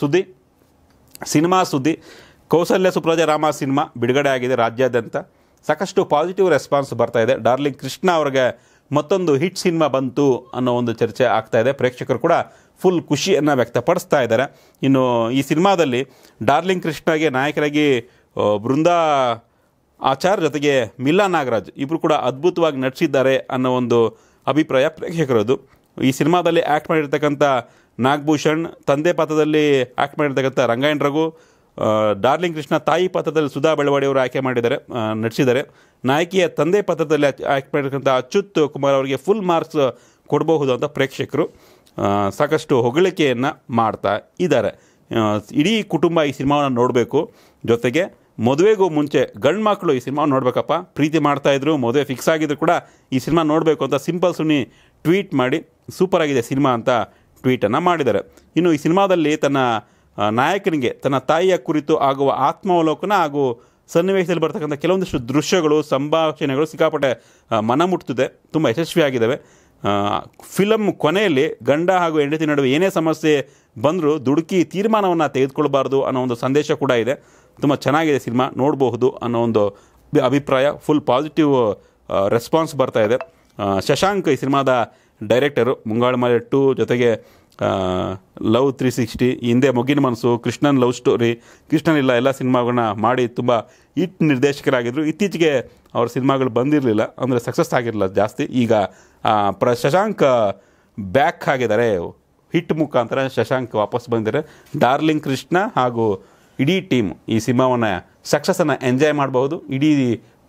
ಸುದ್ದಿ ಸಿನಿಮಾ ಸುದ್ದಿ ಕೌಸಲ್ಯ ಸುಪ್ರಜಾ ರಾಮ ಸಿನಿಮಾ ಬಿಡುಗಡೆ ಆಗಿದೆ ರಾಜ್ಯಾದ್ಯಂತ ಸಾಕಷ್ಟು ಪಾಸಿಟಿವ್ ರೆಸ್ಪಾನ್ಸ್ ಬರ್ತಾ ಇದೆ ಡಾರ್ಲಿಂಗ್ ಕೃಷ್ಣ ಅವ್ರಿಗೆ ಮತ್ತೊಂದು ಹಿಟ್ ಸಿನಿಮಾ ಬಂತು ಅನ್ನೋ ಒಂದು ಚರ್ಚೆ ಆಗ್ತಾ ಇದೆ ಪ್ರೇಕ್ಷಕರು ಕೂಡ ಫುಲ್ ಖುಷಿಯನ್ನು ವ್ಯಕ್ತಪಡಿಸ್ತಾ ಇದ್ದಾರೆ ಇನ್ನು ಈ ಸಿನಿಮಾದಲ್ಲಿ ಡಾರ್ಲಿಂಗ್ ಕೃಷ್ಣಗೆ ನಾಯಕರಾಗಿ ಬೃಂದಾ ಆಚಾರ್ ಜೊತೆಗೆ ಮಿಲ್ಲಾ ನಾಗರಾಜ್ ಇಬ್ಬರು ಕೂಡ ಅದ್ಭುತವಾಗಿ ನಟಿಸಿದ್ದಾರೆ ಅನ್ನೋ ಒಂದು ಅಭಿಪ್ರಾಯ ಪ್ರೇಕ್ಷಕರದು ಈ ಸಿನಿಮಾದಲ್ಲಿ ಆ್ಯಕ್ಟ್ ಮಾಡಿರ್ತಕ್ಕಂಥ ನಾಗಭೂಷಣ್ ತಂದೆ ಪಾತ್ರದಲ್ಲಿ ಆ್ಯಕ್ಟ್ ಮಾಡಿರ್ತಕ್ಕಂಥ ರಂಗಾಯಣ್ ರಘು ಡಾರ್ಲಿಂಗ್ ಕೃಷ್ಣ ತಾಯಿ ಪಾತ್ರದಲ್ಲಿ ಸುಧಾ ಬೆಳವಾಡಿ ಅವರು ಆಯ್ಕೆ ಮಾಡಿದ್ದಾರೆ ನಟಿಸಿದ್ದಾರೆ ನಾಯಕಿಯ ತಂದೆ ಪಾತ್ರದಲ್ಲಿ ಆಯ್ಕೆ ಮಾಡಿರ್ತಕ್ಕಂಥ ಅಚ್ಯುತ್ ಕುಮಾರ್ ಅವರಿಗೆ ಫುಲ್ ಮಾರ್ಕ್ಸ್ ಕೊಡಬಹುದು ಅಂತ ಪ್ರೇಕ್ಷಕರು ಸಾಕಷ್ಟು ಹೊಗಳಿಕೆಯನ್ನು ಮಾಡ್ತಾ ಇದ್ದಾರೆ ಇಡೀ ಕುಟುಂಬ ಈ ಸಿನಿಮಾವನ್ನು ನೋಡಬೇಕು ಜೊತೆಗೆ ಮದುವೆಗೂ ಮುಂಚೆ ಗಂಡು ಮಕ್ಕಳು ಈ ಸಿನಿಮಾ ನೋಡಬೇಕಪ್ಪ ಪ್ರೀತಿ ಮಾಡ್ತಾಯಿದ್ರು ಮದುವೆ ಫಿಕ್ಸ್ ಆಗಿದ್ರು ಕೂಡ ಈ ಸಿನಿಮಾ ನೋಡಬೇಕು ಅಂತ ಸಿಂಪಲ್ ಸುನಿ ಟ್ವೀಟ್ ಮಾಡಿ ಸೂಪರ್ ಆಗಿದೆ ಸಿನಿಮಾ ಅಂತ ಟ್ವೀಟನ್ನು ಮಾಡಿದ್ದಾರೆ ಇನ್ನು ಈ ಸಿನಿಮಾದಲ್ಲಿ ತನ್ನ ನಾಯಕನಿಗೆ ತನ್ನ ತಾಯಿಯ ಕುರಿತು ಆಗುವ ಆತ್ಮಾವಲೋಕನ ಹಾಗೂ ಸನ್ನಿವೇಶದಲ್ಲಿ ಬರ್ತಕ್ಕಂಥ ಕೆಲವೊಂದಿಷ್ಟು ದೃಶ್ಯಗಳು ಸಂಭಾಷಣೆಗಳು ಸಿಕ್ಕಾಪಟ್ಟೆ ಮುಟ್ತಿದೆ ತುಂಬ ಯಶಸ್ವಿಯಾಗಿದ್ದಾವೆ ಫಿಲಮ್ ಕೊನೆಯಲ್ಲಿ ಗಂಡ ಹಾಗೂ ಹೆಂಡತಿ ನಡುವೆ ಏನೇ ಸಮಸ್ಯೆ ಬಂದರೂ ದುಡುಕಿ ತೀರ್ಮಾನವನ್ನು ತೆಗೆದುಕೊಳ್ಬಾರ್ದು ಅನ್ನೋ ಒಂದು ಸಂದೇಶ ಕೂಡ ಇದೆ ತುಂಬ ಚೆನ್ನಾಗಿದೆ ಸಿನಿಮಾ ನೋಡಬಹುದು ಅನ್ನೋ ಒಂದು ಅಭಿಪ್ರಾಯ ಫುಲ್ ಪಾಸಿಟಿವ್ ರೆಸ್ಪಾನ್ಸ್ ಬರ್ತಾ ಇದೆ ಶಶಾಂಕ್ ಈ ಸಿನಿಮಾದ ಡೈರೆಕ್ಟರು ಮುಂಗಾಳು ಮಲೆ ಟು ಜೊತೆಗೆ ಲವ್ ತ್ರೀ ಸಿಕ್ಸ್ಟಿ ಹಿಂದೆ ಮೊಗಿನ ಮನಸ್ಸು ಕೃಷ್ಣನ್ ಲವ್ ಸ್ಟೋರಿ ಕೃಷ್ಣನ್ ಇಲ್ಲ ಎಲ್ಲ ಸಿನಿಮಾಗಳನ್ನ ಮಾಡಿ ತುಂಬ ಹಿಟ್ ನಿರ್ದೇಶಕರಾಗಿದ್ದರು ಇತ್ತೀಚೆಗೆ ಅವ್ರ ಸಿನಿಮಾಗಳು ಬಂದಿರಲಿಲ್ಲ ಅಂದರೆ ಸಕ್ಸಸ್ ಆಗಿರಲಿಲ್ಲ ಜಾಸ್ತಿ ಈಗ ಪ್ರ ಶಶಾಂಕ್ ಬ್ಯಾಕ್ ಆಗಿದ್ದಾರೆ ಹಿಟ್ ಮುಖಾಂತರ ಶಶಾಂಕ್ ವಾಪಸ್ ಬಂದಿದ್ದಾರೆ ಡಾರ್ಲಿಂಗ್ ಕೃಷ್ಣ ಹಾಗೂ ಇಡೀ ಟೀಮ್ ಈ ಸಿನಿಮಾವನ್ನು ಸಕ್ಸಸ್ಸನ್ನು ಎಂಜಾಯ್ ಮಾಡಬಹುದು ಇಡೀ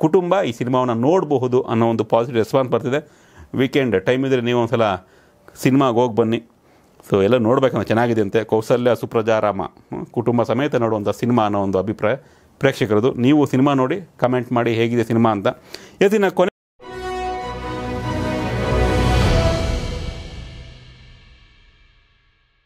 ಕುಟುಂಬ ಈ ಸಿನಿಮಾವನ್ನು ನೋಡಬಹುದು ಅನ್ನೋ ಒಂದು ಪಾಸಿಟಿವ್ ರೆಸ್ಪಾನ್ಸ್ ಬರ್ತಿದೆ ವೀಕೆಂಡ್ ಟೈಮ್ ಇದ್ದರೆ ನೀವು ಒಂದು ಸಲ ಸಿನಿಮಾಗೆ ಹೋಗಿ ಬನ್ನಿ ಸೊ ಎಲ್ಲ ನೋಡ್ಬೇಕು ಚೆನ್ನಾಗಿದೆ ಅಂತೆ ಕೌಸಲ್ಯ ಸುಪ್ರಜಾರಾಮ ಕುಟುಂಬ ಸಮೇತ ನೋಡುವಂಥ ಸಿನಿಮಾ ಅನ್ನೋ ಒಂದು ಅಭಿಪ್ರಾಯ ಪ್ರೇಕ್ಷಕರದು ನೀವು ಸಿನಿಮಾ ನೋಡಿ ಕಮೆಂಟ್ ಮಾಡಿ ಹೇಗಿದೆ ಸಿನಿಮಾ ಅಂತ ಇದನ್ನು ಕೊನೆ